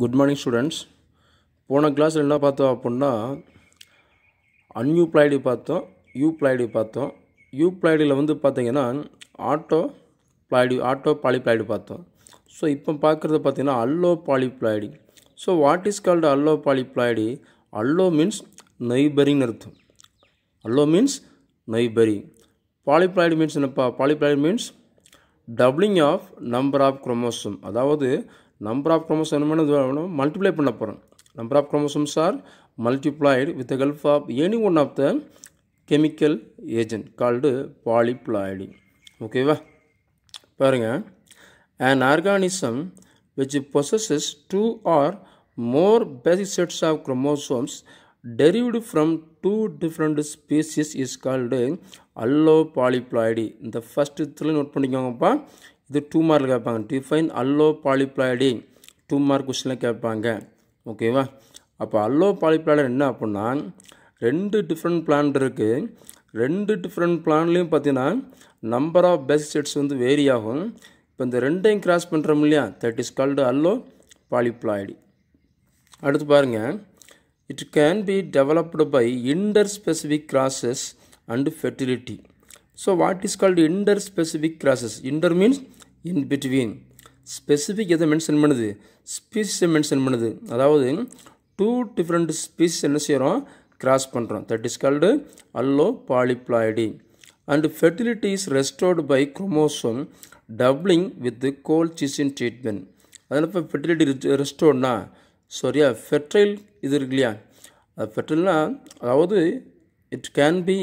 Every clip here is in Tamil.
குட் மார்னிங் ஸ்டூடெண்ட்ஸ் போன கிளாஸில் என்ன பார்த்தோம் அப்புடின்னா அன்யூப்ளாய்டு பார்த்தோம் யூப்ளாய்டு பார்த்தோம் யூப்ளாய்டில் வந்து பார்த்தீங்கன்னா ஆட்டோ ப்ளாய்டு ஆட்டோ பாலிப்ளாய்டு பார்த்தோம் ஸோ இப்போ பார்க்குறது பார்த்திங்கன்னா allopolyploid so what is called allopolyploid allo means neighbouring அர்த்தம் allo means neighbouring polyploid means என்னப்பா polyploid means doubling of number of chromosome அதாவது நம்பர் ஆஃப் குரோமோசோம் என்ன மல்டிப்ளை பண்ண போகிறோம் number of chromosomes are multiplied with the help of any one of the chemical agent called polyploid ஓகேவா பாருங்கள் organism which processes two R more basic sets of chromosomes derived from two different species is called allopolyploid இந்த ஃபஸ்ட் இதில் நோட் பண்ணிக்கோங்கப்பா இது டூ மார்க் கேட்பாங்க define allopolyploidy two mark கொஸ்டினில் கேட்பாங்க ஓகேவா அப்போ அல்லோ பாலிப்ளாய்டர் என்ன அப்படின்னா ரெண்டு டிஃப்ரெண்ட் பிளான் இருக்குது ரெண்டு டிஃப்ரெண்ட் பிளான்லேயும் பார்த்தீங்கன்னா நம்பர் ஆஃப் பேஸ் செட்ஸ் வந்து வேரி ஆகும் இப்போ இந்த ரெண்டையும் கிராஸ் பண்ணுறோம் இல்லையா that is called allopolyploidy அடுத்து பாருங்கள் it can be developed by interspecific crosses and fertility so what is called interspecific crosses inter means in between specific எதை மென்ஷன் பண்ணுது ஸ்பீஸை மென்ஷன் பண்ணுது அதாவது டூ டிஃப்ரெண்ட் ஸ்பீஸ் என்ன செய்கிறோம் கிராஸ் பண்ணுறோம் that is called allopolyploidy and fertility is restored by chromosome doubling with colchicine treatment அதனால் இப்போ ஃபெர்டிலிட்டி ரெஸ்டோர்னா சரியா ஃபெர்டைல் இது இருக்கு இல்லையா அது ஃபெர்டைல்னா அதாவது it can be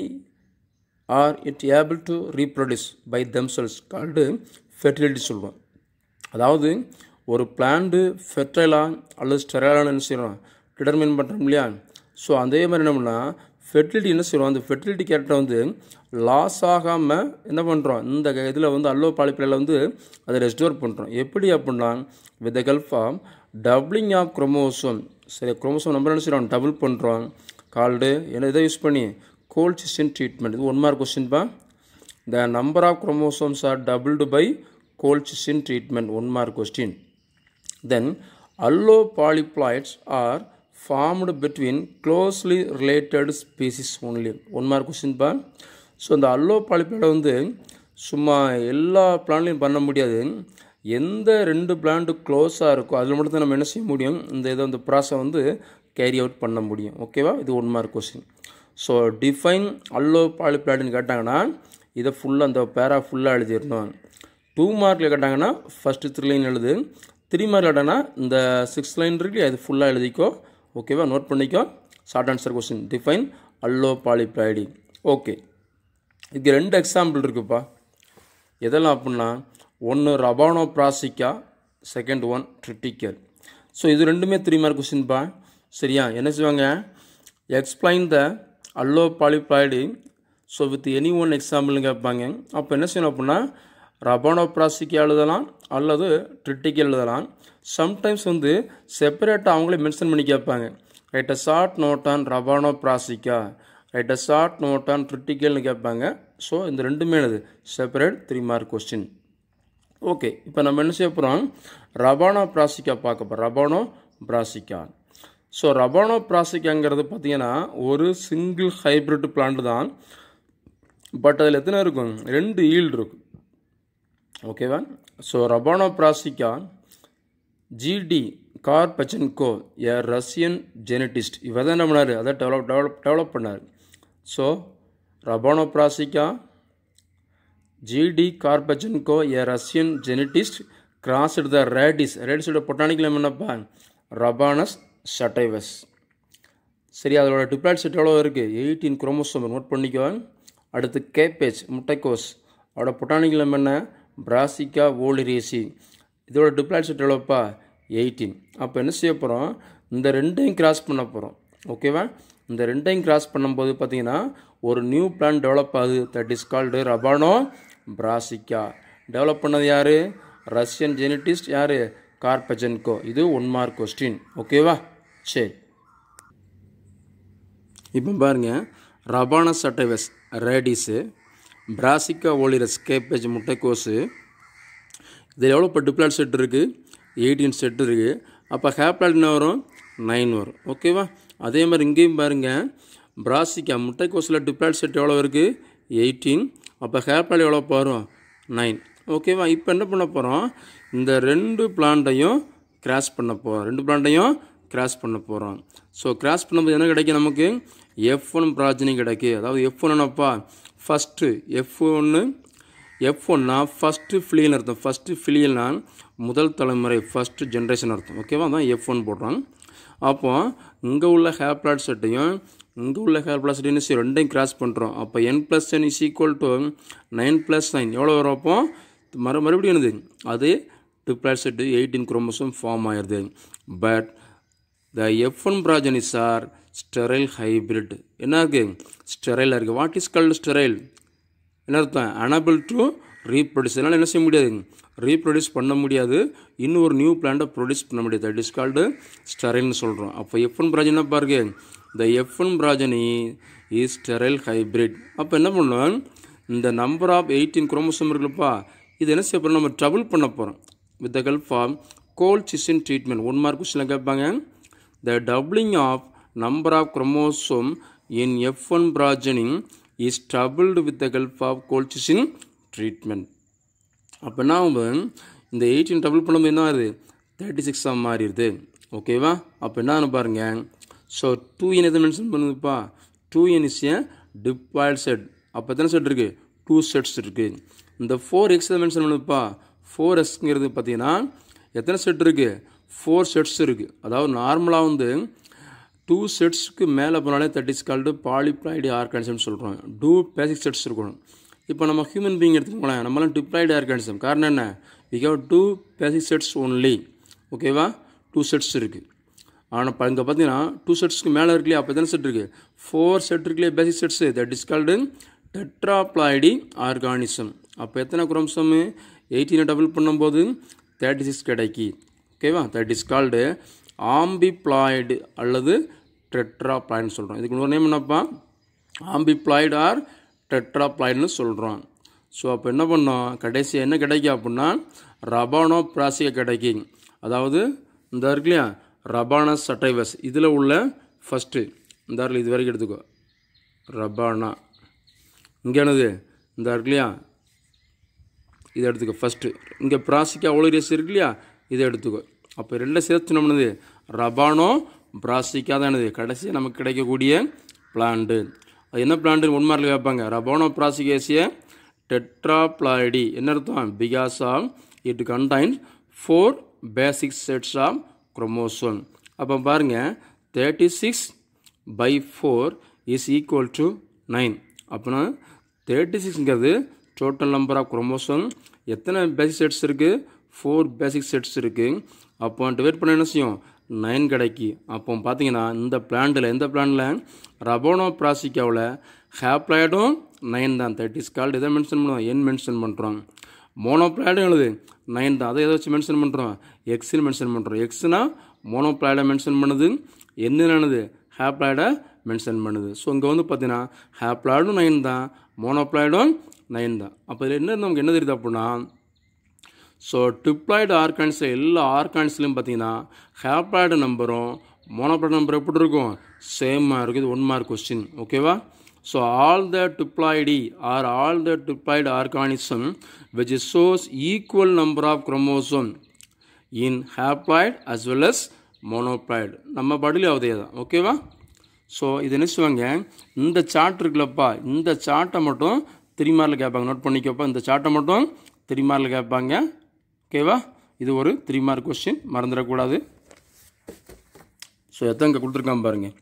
or it able to reproduce by themselves called fertility சொல்லுவோம் அதாவது ஒரு பிளான்ட்டு ஃபெர்டைலா அல்லது ஸ்டெரலான என்ன செய்கிறோம் டிடர்மின் பண்ணுறோம் இல்லையா ஸோ அதே மாதிரி என்ன பண்ணால் ஃபெர்டிலிட்டி என்ன செய்வோம் அந்த ஃபெர்டிலிட்டி கேரக்டரை வந்து லாஸ் ஆகாமல் என்ன பண்ணுறோம் இந்த இதில் வந்து அல்லோ பாலிப்பிலையில் வந்து அதை ரெஸ்டோர் பண்ணுறோம் எப்படி அப்படின்னா with the help of doubling of chromosome சரி குரோமோசோம் நம்பர் என்ன செய்கிறோம் டபுள் பண்ணுறோம் கால்டு என்ன இதை யூஸ் பண்ணி கோல்ட் சிஸ்டின் ட்ரீட்மெண்ட் இது ஒன் மார்க் கொஸ்டின்ப்பா the number of chromosomes are doubled by colchicine treatment, one mark question. Then allopolyploids are formed between closely related species only. One mark question பா ஸோ இந்த அல்லோ அல்லோபாலிப்ளாய்டை வந்து சும்மா எல்லா பிளான்லையும் பண்ண முடியாது எந்த ரெண்டு பிளான்ட்டு க்ளோஸாக இருக்கோ அதில் மட்டும் தான் நம்ம என்ன செய்ய முடியும் இந்த இதை அந்த ப்ராஸை வந்து கேரி அவுட் பண்ண முடியும் ஓகேவா இது one mark question so define allo பாலிப்ளாய்டுன்னு கேட்டாங்கன்னா இதை ஃபுல்லாக அந்த பேரா ஃபுல்லாக எழுதிடணும் டூ மார்க்கில் கேட்டாங்கன்னா ஃபஸ்ட்டு த்ரீ லைன் எழுது த்ரீ மார்க் கேட்டாங்கன்னா இந்த சிக்ஸ் லைன் இருக்கு அது ஃபுல்லாக எழுதிக்கோ ஓகேவா நோட் பண்ணிக்கோ short answer question define allopolyploidy okay இது ரெண்டு எக்ஸாம்பிள் இருக்குப்பா எதெல்லாம் அப்புடின்னா ஒன்று Raphanobrassica second one triticale so இது ரெண்டுமே த்ரீ மார்க் கொஸ்டின்ப்பா சரியா என்ன செய்வாங்க explain the allopolyploidy so with any one எக்ஸாம்பிள்னு கேட்பாங்க அப்போ என்ன செய்யணும் அப்படின்னா ரபோனோப்ராசிக்கு எழுதலாம் அல்லது ட்ரிட்டிக்கு எழுதலாம் சம்டைம்ஸ் வந்து செப்பரேட்டாக அவங்களே மென்ஷன் பண்ணி கேட்பாங்க write a short note on Raphanobrassica write a short note on ட்ரிட்டிக்கல்னு கேட்பாங்க ஸோ இந்த ரெண்டுமே என்னது separate three mark question okay இப்போ நம்ம என்ன செய்ய போகிறோம் ரபானோ பிராசிக்கா பார்க்க போகிறோம் ரபானோ பிராசிக்கா ஸோ ரபானோ பிராசிக்காங்கிறது பார்த்தீங்கன்னா ஒரு சிங்கிள் ஹைப்ரிட் பிளான்ட் தான் பட் அதில் எத்தனை இருக்கும் ரெண்டு ஈல்டு இருக்கும் ஓகேவா so Raphanobrassica G D Karpechenko a Russian geneticist இவர் தான் என்ன பண்ணார் அதை டெவலப் டெவலப் டெவலப் பண்ணார் so Raphanobrassica G D Karpechenko a Russian geneticist crossed the radish ரேடிஸோட பொட்டானிக்கல் என்னப்பா ரபானஸ் ஷட்டைவஸ் சரி அதோடய டிப்ளாய்ட் செட் எவ்வளோ இருக்குது எயிட்டீன் குரோமோசோம் நோட் பண்ணிக்குவேன் அடுத்து கேபேஜ் முட்டைக்கோஸ் அதோடய பொட்டானிக்கலம் என்ன பிராசிகா ஓலிரேசி இதோட டிப்ளாட்ஸிட் எவ்வளோப்பா எயிட்டீன் அப்போ என்ன செய்ய போகிறோம் இந்த ரெண்டையும் கிராஸ் பண்ண போகிறோம் ஓகேவா இந்த ரெண்டையும் கிராஸ் பண்ணும்போது பார்த்தீங்கன்னா ஒரு நியூ பிளான் டெவலப் ஆகுது that is called Raphanobrassica develop பண்ணது யார் ரஷ்யன் ஜெனட்டிஸ்ட் யார் கார்பஜென்கோ இது ஒன் மார்க் கொஸ்டின் ஓகேவா சரி இப்போ பாருங்கள் ரபானஸ் சட்டவஸ் ரேடிஸு பிராசிக்கா ஓலிரஸ் கேப்பேஜ் முட்டைக்கோஸு இதில் எவ்வளோ இப்போ டிப்ளாட் செட் இருக்குது எயிட்டீன் செட் இருக்குது அப்போ ஹேப்ளாட் என்ன வரும் நைன் வரும் ஓகேவா அதே மாதிரி இங்கேயும் பாருங்கள் பிராசிக்கா முட்டைக்கோஸில் டிப்ளாட் செட் எவ்வளோ இருக்குது எயிட்டீன் அப்போ ஹேப்ளாட் எவ்வளோ வரும் நைன் ஓகேவா இப்போ என்ன பண்ண போகிறோம் இந்த ரெண்டு பிளான்ட்டையும் கிராஸ் பண்ண போகிறோம் ரெண்டு பிளான்ட்டையும் கிராஸ் பண்ண போகிறோம் ஸோ கிராஸ் பண்ணும்போது என்ன கிடைக்கும் நமக்கு எஃப் ஒன் ப்ராஜினி கிடைக்கு அதாவது எஃப் ஒன்னுப்பா ஃபஸ்ட்டு எஃப் ஒன்று எஃப் ஒன்னா ஃபஸ்ட்டு ஃபிலியன் அர்த்தம் ஃபஸ்ட்டு ஃபிலியல்னா முதல் தலைமுறை ஃபஸ்ட்டு ஜென்ரேஷன் அர்த்தம் ஓகேவா அதான் எஃப் ஒன் போடுறாங்க அப்போ இங்கே உள்ள ஹேப்ளாட் செட்டையும் இங்கே உள்ள ஹேப்ளாட் செட்டையும் சரி ரெண்டையும் கிராஸ் பண்ணுறோம் அப்போ N plus N is equal to nine plus nine எவ்வளோ வரும் அப்போ மறு மறுபடியும் என்னது அது diploid set eighteen chromosome form ஆயிடுது but the F one progenies are sterile hybrid என்ன இருக்குது ஸ்டெரைலாக இருக்குது வாட் இஸ் கால்டு ஸ்டெரைல் என்ன அர்த்தம் அனபிள் டு ரீப்ரொடியூஸ் அதனால் என்ன செய்ய முடியாது ரீப்ரொடியூஸ் பண்ண முடியாது இன்னும் ஒரு நியூ பிளான்ட்டை ப்ரொடியூஸ் பண்ண முடியாது தட் இஸ் கால்டு ஸ்டெரைல்னு சொல்கிறோம் அப்போ எஃப்என் பிராஜன் என்ன பாருங்க இந்த FN progeny is sterile hybrid அப்போ என்ன பண்ணுவோம் இந்த நம்பர் ஆஃப் எயிட்டீன் குரோமோசோம் இருக்குல்லப்பா இது என்ன செய்ய நம்ம ட்ரபுள் பண்ண போகிறோம் with the help of colchicine treatment one mark கொஸ்டினில் கேட்பாங்க the doubling of number number of chromosome in F1 progeny is troubled with the help of colchicine treatment. அப்படின்னா அவங்க இந்த எயிட்டின் டபுள் பண்ணும்போது என்ன ஆகுது தேர்ட்டி சிக்ஸாக மாறிடுது ஓகேவா அப்போ என்ன பாருங்க ஸோ டூ என் எதை மென்ஷன் பண்ணுதுப்பா two N is a diploid set அப்போ எத்தனை செட் இருக்குது டூ செட்ஸ் இருக்குது இந்த ஃபோர் எக்ஸ் எதை மென்ஷன் பண்ணுதுப்பா ஃபோர் எக்ஸ்ங்கிறது பார்த்தீங்கன்னா எத்தனை செட் இருக்குது ஃபோர் செட்ஸ் இருக்குது அதாவது நார்மலாக வந்து டூ செட்ஸுக்கு மேலே போனாலே தட் இஸ் கால்டு பாலிப்ளாய்டு ஆர்கானிசம்னு சொல்கிறோம் டூ பேசிக் செட்ஸ் இருக்கணும் இப்போ நம்ம ஹியூமன் பீங் எடுத்துக்கோங்களேன் நம்மளாம் டிப்ளாய்டு ஆர்கானிசம் காரணம் என்ன we have two basic sets only ஓகேவா டூ செட்ஸ் இருக்குது ஆனால் இப்போ இங்கே பார்த்தீங்கன்னா டூ செட்ஸ்க்கு மேலே இருக்குல்லையே அப்போ தானே செட் இருக்குது ஃபோர் செட் இருக்குல்லையே basic sets that is called tetraploidy organism அப்போ எத்தனை குரோம்சம்மு எயிட்டீனை டபுள் பண்ணும்போது தேர்ட்டி சிக்ஸ் கிடைக்கி ஓகேவா தட் இஸ் கால்டு ஆம்பிப்ளாய்டு அல்லது டெட்ராப்ளாய்டுன்னு சொல்கிறோம் இதுக்கு இன்னொரு நேம் என்னப்பா ஆம்பிப்ளாய்டு ஆர் டெட்ராப்ளாய்டுன்னு சொல்கிறோம் ஸோ அப்போ என்ன பண்ணோம் கடைசி என்ன கிடைக்கும் அப்படின்னா ரபானோ பிராசிக கிடைக்கும் அதாவது இந்த இல்லையா ரபானா சட்டைவஸ் இதில் உள்ள ஃபஸ்ட்டு இந்த இருக்கு இது வரைக்கும் எடுத்துக்கோ ரபானா இங்கே என்னது இந்த இல்லையா இதை எடுத்துக்கோ ஃபஸ்ட்டு இங்கே பிராசிக்கா ரேஸ் இருக்கு இல்லையா இதை எடுத்துக்கோ அப்போ ரெண்டில் சேர்த்து நம்மனது ரபானோ பிராஸ்டிக்காக தான் என்னது கடைசியாக நமக்கு கிடைக்கக்கூடிய பிளான்ட்டு அது என்ன பிளான்ட்டு ஒன் மார்க்கில் கேட்பாங்க ரபானோ பிராஸ்டிகேசிய டெட்ராப்ளாய்டி என்ன அர்த்தம் because of it contains four basic sets of chromosome அப்போ பாருங்கள் thirty six by four is equal to nine அப்படின்னா தேர்ட்டி சிக்ஸுங்கிறது டோட்டல் நம்பர் ஆஃப் குரோமோசோம் எத்தனை பேசிக் செட்ஸ் இருக்குது ஃபோர் பேசிக் செட்ஸ் இருக்குது அப்போ டிவைட் பண்ண என்ன செய்யும் நைன் கிடைக்கி அப்போ பார்த்தீங்கன்னா இந்த பிளான்டில் எந்த பிளானில் ரபோனோ பிராசிக்காவில் ஹேப்ளாய்டும் நைன் தான் தட் இஸ் கால்டு எதை மென்ஷன் பண்ணுவோம் என் மென்ஷன் பண்ணுறோம் மோனோப்ளாய்டும் எழுது நைன் தான் அதை எதை வச்சு மென்ஷன் பண்ணுறோம் எக்ஸில் மென்ஷன் பண்ணுறோம் எக்ஸ்னால் மோனோப்ளாய்டை மென்ஷன் பண்ணுது என்னது ஹேப்ளாய்டை மென்ஷன் பண்ணுது ஸோ இங்கே வந்து பார்த்தீங்கன்னா ஹேப்ளாய்டும் நைன் தான் மோனோப்ளாய்டும் நைன் தான் அப்போ இதில் என்ன நமக்கு என்ன தெரியுது அப்படின்னா ஸோ டிப்ளாய்டு ஆர்கான்ஸ் எல்லா ஆர்கான்ஸ்லையும் பார்த்தீங்கன்னா ஹேப்ளாய்டு நம்பரும் மோனோப்ளாய்டு நம்பர் எப்படி இருக்கும் சேமாக இருக்குது இது ஒன் மார்க் கொஸ்டின் ஓகேவா so all the diploidy are all the diploid organism which is shows equal number of chromosome in haploid as well as monoploid நம்ம படிலே அதே தான் ஓகேவா ஸோ இது என்ன செய்வாங்க இந்த சார்ட் இருக்குல்லப்பா இந்த சார்ட்டை மட்டும் திரிமாரில் கேட்பாங்க நோட் பண்ணிக்கப்பா இந்த சார்ட்டை மட்டும் திரிமாரில் கேட்பாங்க ஓகேவா இது ஒரு த்ரீ மார்க் கொஸ்டின் மறந்துடக்கூடாது ஸோ எத்தனை இங்கே கொடுத்துருக்கான் பாருங்கள்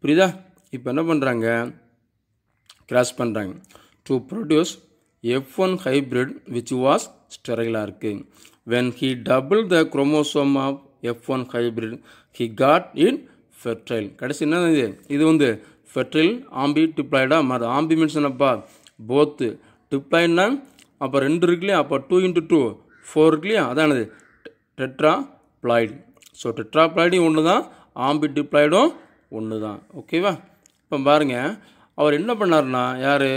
புரியுதா இப்போ என்ன பண்ணுறாங்க கிராஸ் பண்ணுறாங்க to produce F one hybrid which was ஸ்டெரைலாக இருக்குது when he double the chromosome of F one hybrid he got in fertile கடைசி என்ன இது இது வந்து ஃபெர்டைல் ஆம்பி டிப்ளாய்டாக மாறு ஆம்பி மீன்ஸ் என்னப்பா போத்து டிப்ளாய்டுனா அப்போ ரெண்டு இருக்குல்லையே அப்போ டூ இன்ட்டு டூ ஃபோர் அதானது டெட்ரா பிளாய்டு ஸோ டெட்ரா பிளாய்டும் ஒன்று தான் ஆம்பிட்டு பிளாய்டும் ஒன்று தான் ஓகேவா இப்போ பாருங்கள் அவர் என்ன பண்ணார்னா யார்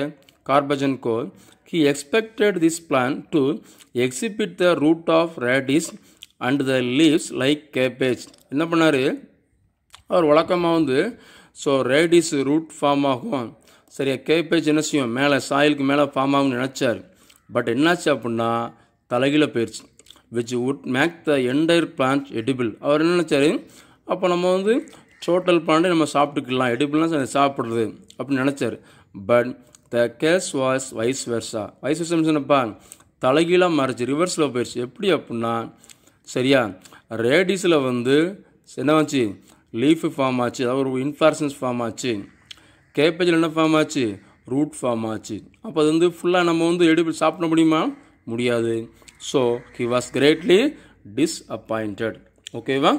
கார்பஜன் கோல் he expected this plant to exhibit the root of radish and the leaves like cabbage என்ன பண்ணார் அவர் வழக்கமாக வந்து ஸோ ரேடிஸ் ரூட் ஃபார்ம் ஆகும் சரியா கேபேஜ் என்ன செய்யும் மேலே சாயிலுக்கு மேலே ஃபார்ம் ஆகும்னு நினச்சார் பட் என்னாச்சு அப்படின்னா தலைகீழ போயிடுச்சு which would make the entire plant edible அவர் என்ன நினச்சாரு அப்போ நம்ம வந்து டோட்டல் பிளான்ட்டை நம்ம சாப்பிட்டுக்கலாம் எடிபிள்னா சாப்பிட்றது அப்படின்னு நினச்சார் but the case was vice versa vice வெர்சன்ப்பா தலைகீழாக மறைச்சி ரிவர்ஸில் போயிடுச்சு எப்படி அப்படின்னா சரியா ரேடிஸில் வந்து என்ன ஆச்சு லீஃப் ஃபார்ம் ஆச்சு அதாவது ஒரு இன்ஃப்ளாசன்ஸ் ஃபார்ம் ஆச்சு கேபேஜில் என்ன ஃபார்ம் ஆச்சு ரூட் ஃபார்ம் ஆச்சு அப்போ அது வந்து ஃபுல்லாக நம்ம வந்து எடுப்பு சாப்பிட முடியுமா முடியாது so he was greatly disappointed ஓகேவா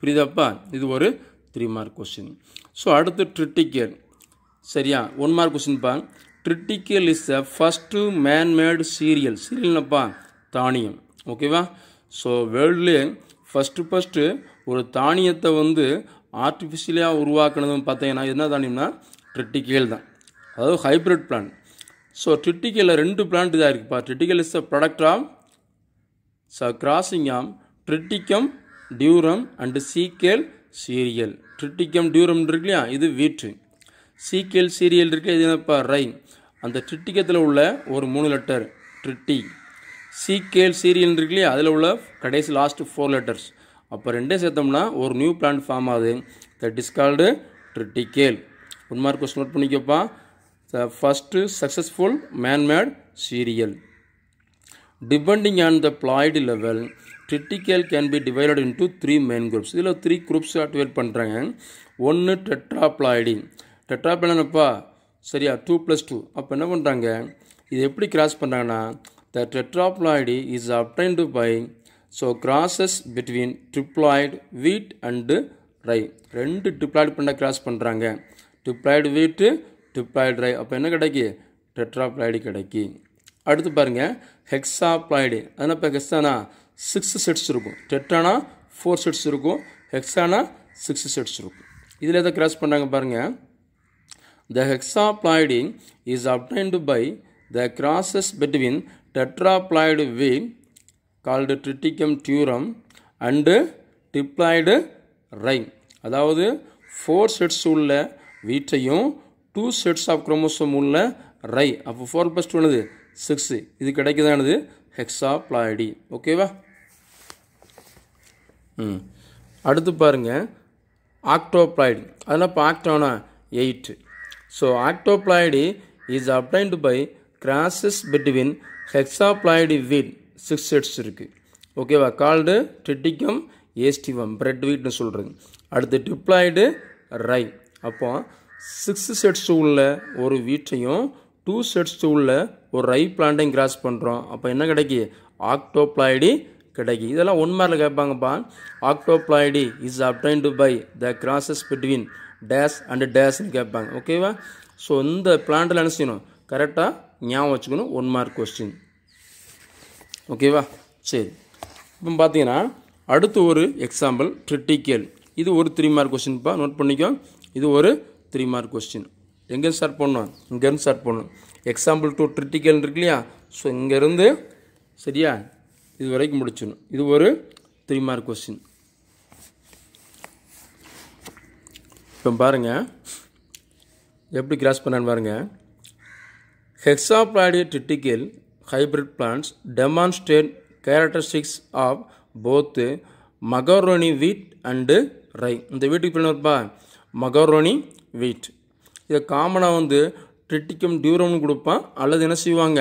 புரியுதாப்பா இது ஒரு த்ரீ மார்க் கொஸ்டின் ஸோ அடுத்து ட்ரிட்டிக்கல் சரியா ஒன் மார்க் கொஸ்டின்ப்பா triticale is the first manmade cereal சீரியல்னப்பா தானியம் ஓகேவா ஸோ வேர்ல்ட்லேயே ஃபஸ்ட்டு ஃபஸ்ட்டு ஒரு தானியத்தை வந்து ஆர்டிஃபிஷியலாக உருவாக்குனதுன்னு பார்த்தீங்கன்னா என்ன தானியம்னா ட்ரிட்டிக்கேல் தான் அதாவது ஹைப்ரிட் பிளான் ஸோ ட்ரிட்டிக்கலில் ரெண்டு பிளான்ட் தான் இருக்குப்பா ட்ரிட்டிக்கல் இஸ் அ ப்ராடக்ட் ஆம் ச கிராசிங் ஆம் Triticum durum and Secale cereal Triticum durum இருக்கு இல்லையா இது வீற்று சீக்கேல் சீரியல் இருக்கு இது என்னப்பா ரை அந்த ட்ரிட்டிக்கத்தில் உள்ள ஒரு மூணு லெட்டர் ட்ரிட்டி சீக்கேல் சீரியல் இருக்கு இல்லையா அதில் உள்ள கடைசி லாஸ்ட் ஃபோர் லெட்டர்ஸ் அப்போ ரெண்டே சேர்த்தோம்னா ஒரு நியூ பிளான்ட் ஃபார்ம் ஆகுது that is called triticale one mark question note பண்ணிக்கப்பா the first successful manmade cereal depending on on ploid level triticale can be divided into three main groups இதில் த்ரீ குரூப்ஸ் டிவைட் பண்ணுறாங்க ஒன்று டெட்ராப்ளாய்டி டெட்ராப்ளாய்டப்பா சரியா டூ ப்ளஸ் டூ அப்போ என்ன பண்ணுறாங்க இது எப்படி கிராஸ் பண்ணுறாங்கன்னா the tetraploidy is obtained by so crosses between triploid wheat and rye ரெண்டு ட்ரிப்ளாய்டு பண்ண கிராஸ் பண்ணுறாங்க ட்ரிப்ளாய்டு வீட்டு டிப்ளாய்ட்ரை அப்போ என்ன கிடைக்கி டெட்ராப்ளாய்டு கிடைக்கி அடுத்து பாருங்கள் ஹெக்ஸாப்ளாய்டு அதனால் இப்போ ஹெக்ஸானா சிக்ஸ் செட்ஸ் இருக்கும் டெட்ரானா ஃபோர் செட்ஸ் இருக்கும் ஹெக்ஸானா சிக்ஸ் செட்ஸ் இருக்கும் இதில் எதை கிராஸ் பண்ணுறாங்க பாருங்கள் the hexaploid is obtained by the crosses between tetraploid we called Triticum durum and diploid rye அதாவது ஃபோர் செட்ஸ் உள்ள வீட்டையும் டூ செட்ஸ் ஆஃப் குரோமோசோம் உள்ள ரை அப்போ ஃபோர் ப்ளஸ் டூ என்னது சிக்ஸு இது கிடைக்குதானது ஹெக்ஸா பிளாய்டி ஓகேவா ம் அடுத்து பாருங்கள் ஆக்டோப்ளாய்டு அதெல்லாம் இப்போ ஆக்டோனா eight so octoploidy is obtained by crosses between ploidy wheat six sets இருக்குது ஓகேவா கால்டு ட்ரிட்டிகம் ஏஸ்டிவம் பிரெட் வீட்னு சொல்கிறது அடுத்து டிப்ளாய்டு ரை அப்போ சிக்ஸ் செட் ஸ்டூலில் ஒரு வீட்டையும் டூ செட் ஸ்டூலில் ஒரு ரை பிளான்ட்டையும் கிராஸ் பண்ணுறோம் அப்போ என்ன கிடைக்கி ஆக்டோப்ளாய்டி கிடைக்கி இதெல்லாம் ஒன் மார்க்கில் கேட்பாங்கப்பா octoploidy is obtained by the crosses between டேஸ் அண்டு டேஸ்ன்னு கேட்பாங்க ஓகேவா ஸோ இந்த பிளான்ட்டில் என்ன செய்யணும் கரெக்டாக ஞாபகம் வச்சுக்கணும் ஒன் மார்க் கொஸ்டின் ஓகேவா சரி இப்போ பார்த்தீங்கன்னா அடுத்து ஒரு எக்ஸாம்பிள் ட்ரிட்டிக்கல் இது ஒரு த்ரீ மார்க் கொஸ்டின்ப்பா நோட் பண்ணிக்கோ இது ஒரு த்ரீ மார்க் கொஸ்டின் எங்கேருந்து ஸ்டார்ட் பண்ணணும் இங்கேருந்து ஸ்டார்ட் பண்ணணும் எக்ஸாம்பிள் டூ ட்ரிட்டிக்கல் இருக்கு இல்லையா ஸோ இங்கேருந்து சரியா இது வரைக்கும் முடிச்சிடணும் இது ஒரு த்ரீ மார்க் கொஸ்டின் இப்போ பாருங்கள் எப்படி கிராஸ் பண்ணான்னு பாருங்கள் ஹெக்ஸாப்ளாடிய triticale hybrid plants demonstrate characteristics of both macaroni வீட் அண்டு ரை இந்த வீட்டுக்கு பின்னர்ப்பா மகரோனி வெயிட் இதை காமனாக வந்து ட்ரிட்டிக்கம் டியூரம்னு கொடுப்பான் அல்லது என்ன செய்வாங்க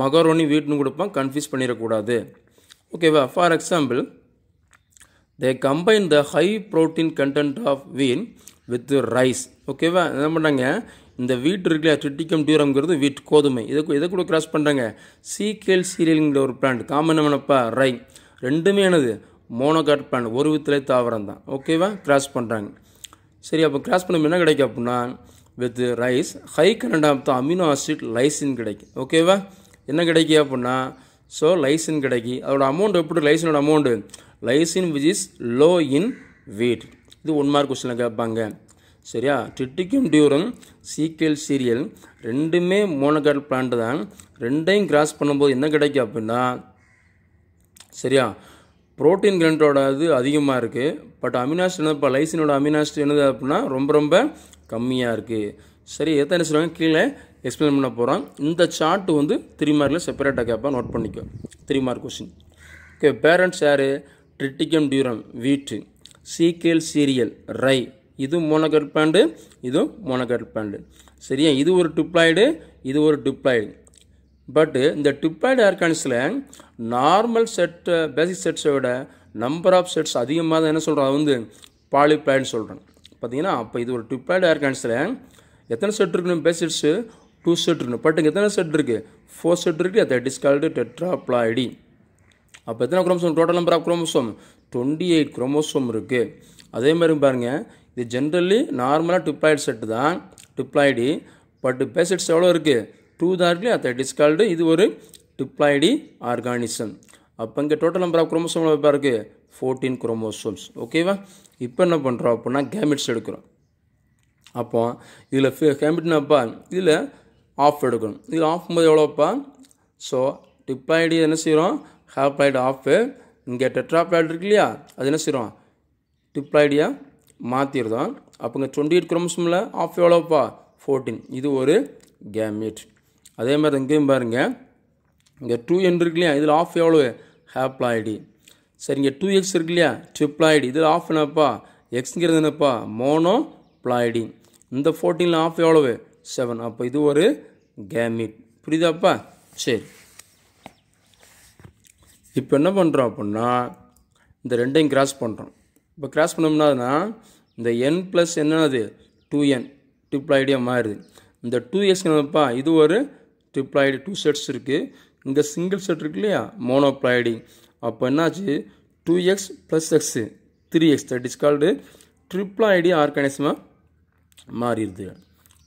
மகரோனி வீட்னு கொடுப்பான் கன்ஃபியூஸ் பண்ணிடக்கூடாது ஓகேவா for example they combine the high protein content of wheat with rice ஓகேவா என்ன பண்ணாங்க இந்த வீட் இருக்குல்ல ட்ரிட்டிக்கம் டியூரம்ங்கிறது வீட் கோதுமை இதை இதை கூட கிராஸ் பண்ணுறாங்க சீக்கேல் சீரியலுங்கிற ஒரு பிளான்ட் காமன் என்னப்பா ரை ரெண்டுமே என்னது மோனோகாட் பிளான்ட் ஒரு வித்திலை தாவரம் தான் ஓகேவா கிராஸ் பண்ணுறாங்க சரி அப்போ கிராஸ் பண்ண என்ன கிடைக்கும் அப்படின்னா with rice high content of the amino acid lysine கிடைக்கும் ஓகேவா என்ன கிடைக்கும் அப்படின்னா ஸோ லைசின் கிடைக்கி அதோட அமௌண்ட் எப்படி லைசினோட amount lysine which is low in wheat இது ஒன் மார்க் கொஸ்டினில் கேட்பாங்க சரியா டிட்டிக்கும் டியூரம் சீக்கியல் சீரியல் ரெண்டுமே மோனோகாட் பிளான்ட் தான் ரெண்டையும் கிராஸ் பண்ணும்போது என்ன கிடைக்கும் அப்படின்னா சரியா புரோட்டீன் கிரண்டோட இது அதிகமாக இருக்குது பட் அமினாஸ்ட் என்ன இப்போ லைசினோட அமினாஸ்ட் என்னது அப்படின்னா ரொம்ப ரொம்ப கம்மியாக இருக்குது சரி எத்தனை சொல்லுவாங்க கீழே எக்ஸ்பிளைன் பண்ண போகிறோம் இந்த சார்ட்டு வந்து த்ரீ மார்க்கில் செப்பரேட்டாக கேட்பேன் நோட் பண்ணிக்கோ three mark question okay parents யார் Triticum durum wheat Secale serial ரை இது மோனகட் பேண்டு இதுவும் மோனகட் பேண்டு சரியா இது ஒரு டிப்ளாய்டு இது ஒரு டிப்ளாய்டு பட்டு இந்த டிப்பாய்டு ஆர்கானிக்ஸில் நார்மல் செட்டை பேசிக் செட்ஸை விட நம்பர் ஆஃப் செட்ஸ் அதிகமாக தான் என்ன சொல்கிறேன் அது வந்து பாலிப்ளாய்டுன்னு சொல்கிறேன் பார்த்தீங்கன்னா அப்போ இது ஒரு டிப்பாய்டு ஆர்கானிக்ஸில் எத்தனை செட் இருக்கணும் பேசிக் டூ செட் இருக்கணும் பட் இங்கே எத்தனை செட் இருக்குது ஃபோர் செட் இருக்குது தட் இஸ் கால்டு டெட்ராப்ளாய்டி அப்போ எத்தனை chromosome total number of chromosome twenty eight chromosome இருக்குது அதே மாதிரி பாருங்கள் இது ஜென்ரலி நார்மலாக டிப்ளாய்டு செட்டு தான் டிப்ளாய்டி பட் பேசிட்ஸ் எவ்வளோ இருக்குது டூ இருக்குல்லையா அத்த டிஸ்கால்டு இது ஒரு டிப்ளாய்டி ஆர்கானிசம் அப்போ இங்கே டோட்டல் நம்பர் ஆஃப் குரோமோசோம் எப்போ இருக்குது ஃபோர்டீன் குரோமோசோம்ஸ் ஓகேவா இப்போ என்ன பண்ணுறோம் அப்படின்னா கேமிட்ஸ் எடுக்கிறோம் அப்போ இதில் கேமிட்னாப்பா இதில் ஆஃப் எடுக்கணும் இதில் ஆஃப் போது எவ்வளோப்பா ஸோ டிப்ளாய்டு என்ன செய்கிறோம் ஹேப்ளாய்டு ஆஃப் இங்கே டெட்ராப்ளாய்டு இருக்கு இல்லையா அது என்ன செய்கிறோம் டிப்ளாய்டியாக மாற்றிடுதான் அப்போ இங்கே டுவெண்ட்டி எயிட் குரோமோசோமில் ஆஃப் எவ்வளோப்பா ஃபோர்டீன் இது ஒரு கேமிட் அதே மாதிரி இங்கேயும் பாருங்கள் இங்கே டூ என் இருக்கு இல்லையா இதில் ஆஃப் எவ்வளோ சரி சரிங்க டூ எக்ஸ் இருக்கு இல்லையா ட்ரிப்ளாய்டு இதில் ஆஃப் என்னப்பா எக்ஸுங்கிறது என்னப்பா மோனோ ப்ளாய்டி இந்த ஃபோர்டீனில் ஆஃப் எவ்வளோ செவன் அப்போ இது ஒரு கேமிட் புரியுதாப்பா சரி இப்போ என்ன பண்ணுறோம் அப்படின்னா இந்த ரெண்டையும் கிராஸ் பண்ணுறோம் இப்போ கிராஸ் பண்ணோம்னா இந்த என் ப்ளஸ் என்னது டூ என் ட்ரிப்ளாய்டியாக மாறுது இந்த டூ எக்ஸ் என்னப்பா இது ஒரு ட்ரிப்ளாய்டு டூ செட்ஸ் இருக்குது இங்கே சிங்கிள் செட் இருக்கு இல்லையா மோனோப்ளாய்டு அப்போ என்னாச்சு two X plus X three X that is called triploidy ஆர்கானிசமாக மாறிடுது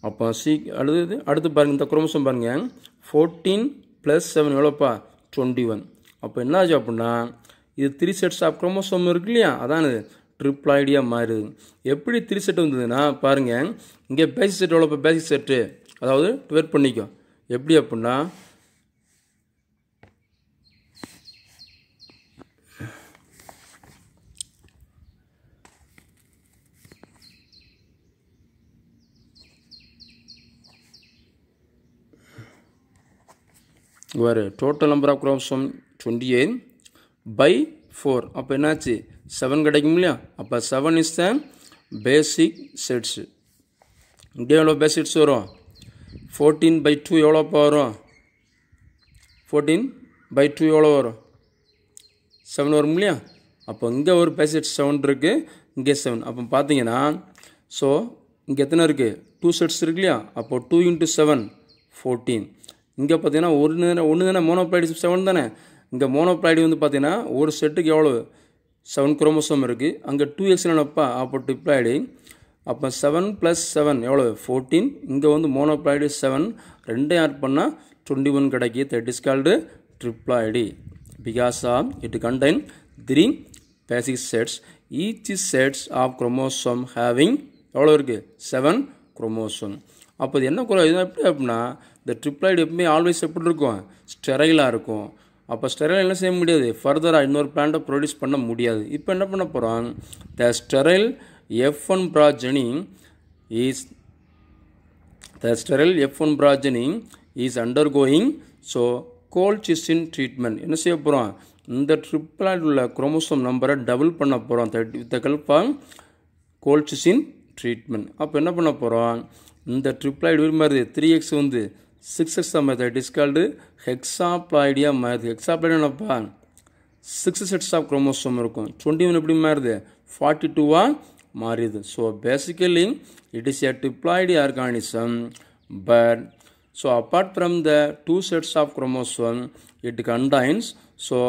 அப்போ சீ அடுத்தது அடுத்து பாருங்கள் இந்த குரோமசம் பாருங்கள் ஃபோர்டீன் ப்ளஸ் செவன் எவ்வளோப்பா டுவெண்ட்டி ஒன் அப்போ என்னாச்சு அப்படின்னா இது த்ரீ செட்ஸ் ஆஃப் குரோமோசோம் இருக்கு இல்லையா அதான் இது ட்ரிபிள் ஐடியா மாறுது எப்படி த்ரீ செட் வந்ததுன்னா பாருங்கள் இங்கே பேசிக் செட் எவ்வளோப்பா பேசிக் செட்டு அதாவது டிவைட் பண்ணிக்கும் எப்படி அப்புடின்னா வேறு total number of chromosome twenty eight by four அப்போ என்னாச்சு செவன் கிடைக்கும் இல்லையா அப்போ seven is the basic sets இங்கே எவ்வளோ பேசிக்ஸ் வரும் ஃபோர்டீன் பை டூ எவ்வளோப்பா வரும் ஃபோர்டீன் பை டூ எவ்வளோ வரும் செவன் வரும் இல்லையா அப்போ இங்கே ஒரு பேசட் செவன் இருக்குது இங்கே செவன் அப்போ பார்த்தீங்கன்னா ஸோ இங்கே எத்தனை இருக்குது டூ செட்ஸ் இருக்கு இல்லையா அப்போது டூ இன்ட்டு செவன் ஃபோர்டீன் இங்கே பார்த்தீங்கன்னா ஒன்று தானே ஒன்று தானே மோனோப்ளைடு செவன் தானே இங்கே மோனோப்ளைடு வந்து பார்த்தீங்கன்னா ஒரு செட்டுக்கு எவ்வளோ செவன் குரோமோசோம் இருக்குது அங்கே டூ எக்ஸ் என்னப்பா அப்போ டிப்ளாய்டு அப்போ செவன் ப்ளஸ் செவன் எவ்வளோ ஃபோர்டீன் இங்கே வந்து மோனோப்ளாய்டு செவன் ரெண்டும் ஆட் பண்ணால் டுவெண்ட்டி ஒன் கிடைக்கி that is called triploid because of it contain three basic sets each sets of chromosome having எவ்வளோ இருக்குது செவன் குரோமோசோம் அப்போ இது என்ன குறை இது எப்படி அப்படின்னா இந்த ட்ரிப்ளாய்டு எப்பவுமே ஆல்வேஸ் எப்படி இருக்கும் ஸ்டெரைலாக இருக்கும் அப்போ ஸ்டெரைல் என்ன செய்ய முடியாது ஃபர்தராக இன்னொரு பிளான்ட்டை ப்ரொடியூஸ் பண்ண முடியாது இப்போ என்ன பண்ண போகிறோம் the sterile F1 progeny is the sterile F1 progeny is undergoing so colchicine treatment என்ன செய்ய போகிறோம் இந்த ட்ரிப்பிளாக உள்ள குரோமோசோம் நம்பரை டபுள் பண்ண போகிறோம் தேர்ட்டி வித் கல்பாங் கோல்சிஸ்டின் ட்ரீட்மெண்ட் அப்போ என்ன பண்ண போகிறோம் இந்த ட்ரிப்ளாய்டு விரும்பாரு த்ரீ எக்ஸ் வந்து சிக்ஸ் எக்ஸ் தான் மாதிரி டிஸ்கால்டு ஹெக்ஸாப்ளாய்டியாக மாறுது ஹெக்ஸாப்ளாய்டு என்னப்பா சிக்ஸ் செட்ஸ் ஆஃப் குரோமோசோம் இருக்கும் டுவெண்ட்டி ஒன் எப்படி மாறுது ஃபார்ட்டி டூவாக மாறியது so basically it is a diploid organism but so apart from the two sets of chromosome it contains so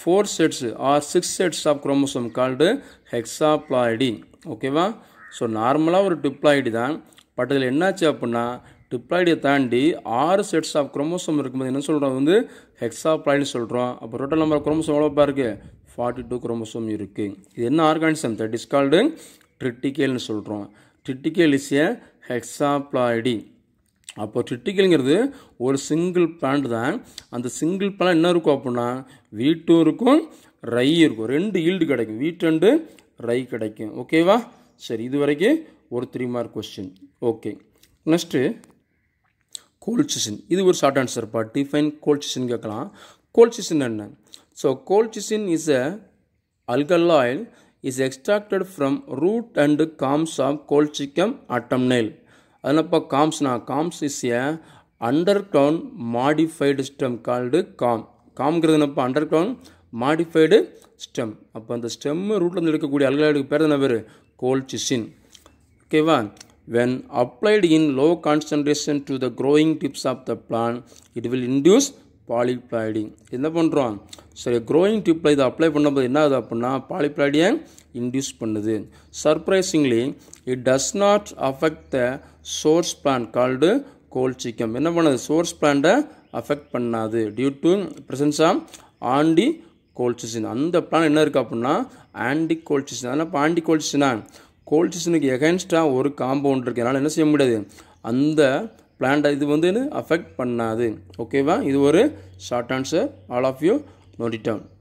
four sets or six sets of chromosome called hexaploidy ஓகேவா ஸோ நார்மலாக ஒரு டிப்ளாய்டு தான் பட் இதில் என்னாச்சு அப்படின்னா டிப்ளாய்டை தாண்டி ஆறு செட்ஸ் ஆஃப் குரோமோசோம் இருக்கும்போது என்ன சொல்கிறோம் வந்து ஹெக்ஸாப்ளாய்டுன்னு சொல்கிறோம் அப்போ டோட்டல் நம்பர் குரோமோசோம் எவ்வளோப்பா இருக்குது ஃபார்ட்டி டூ குரோமோசோம் இருக்குது இது என்ன ஆர்கானிசம் தட் இஸ் கால்டு ட்ரிட்டிகேல்னு சொல்கிறோம் ட்ரிட்டிகேல் இஸ் ஏ ஹெக்ஸாப்ளாய்டி அப்போ ட்ரிட்டிக்கல்ங்கிறது ஒரு சிங்கிள் பிளான்ட் தான் அந்த சிங்கிள் பிளான் என்ன இருக்கும் அப்படின்னா வீட்டும் இருக்கும் ரை இருக்கும் ரெண்டு ஈல்டு கிடைக்கும் வீட் ரெண்டு ரை கிடைக்கும் ஓகேவா சரி இது வரைக்கும் ஒரு three mark question okay next colchicine இது ஒரு ஷார்ட் ஆன்சர்ப்பா டிஃபைன் கோல்ட் சிசன் கேட்கலாம் கோல்ட் சிசன் என்ன so colchicine is a அல்கல்லாயில் is extracted from root and combs of colchicum atom nail. அதனப்பா காம்ஸ்னா corms is a underground modified stem called corm காம்ங்கிறது என்னப்பா அண்டர் கிரவுண்ட் மாடிஃபைடு ஸ்டெம் அப்போ அந்த ஸ்டெம்மு ரூட்லேருந்து எடுக்கக்கூடிய அல்கலைடுக்கு பேர் என்ன பேர் கோல்சிசின் ஓகேவா when applied in low concentration to the growing tips of the plant, it will induce பாலிப்ளாய்டிங் என்ன பண்ணுறோம் சரி க்ரோயிங் டியூப்பில் இதை அப்ளை பண்ணும்போது என்ன ஆகுது அப்படின்னா பாலிப்ளாய்டியை இன்டியூஸ் பண்ணுது surprisingly it does not affect the source plant called colchicum என்ன பண்ணுது சோர்ஸ் பிளான்ட்டை அஃபெக்ட் பண்ணாது due to presence of anti colchicine அந்த பிளான் என்ன இருக்குது அப்படின்னா ஆன்டி கோல்சிசன் அதனால் இப்போ ஆண்டி கோல்சிசினா கோல்சிசனுக்கு எகென்ஸ்டாக ஒரு காம்பவுண்ட் இருக்குது என்ன செய்ய முடியாது அந்த பிளான்ட்டை இது வந்து அஃபெக்ட் பண்ணாது ஓகேவா இது ஒரு short answer all of you note it down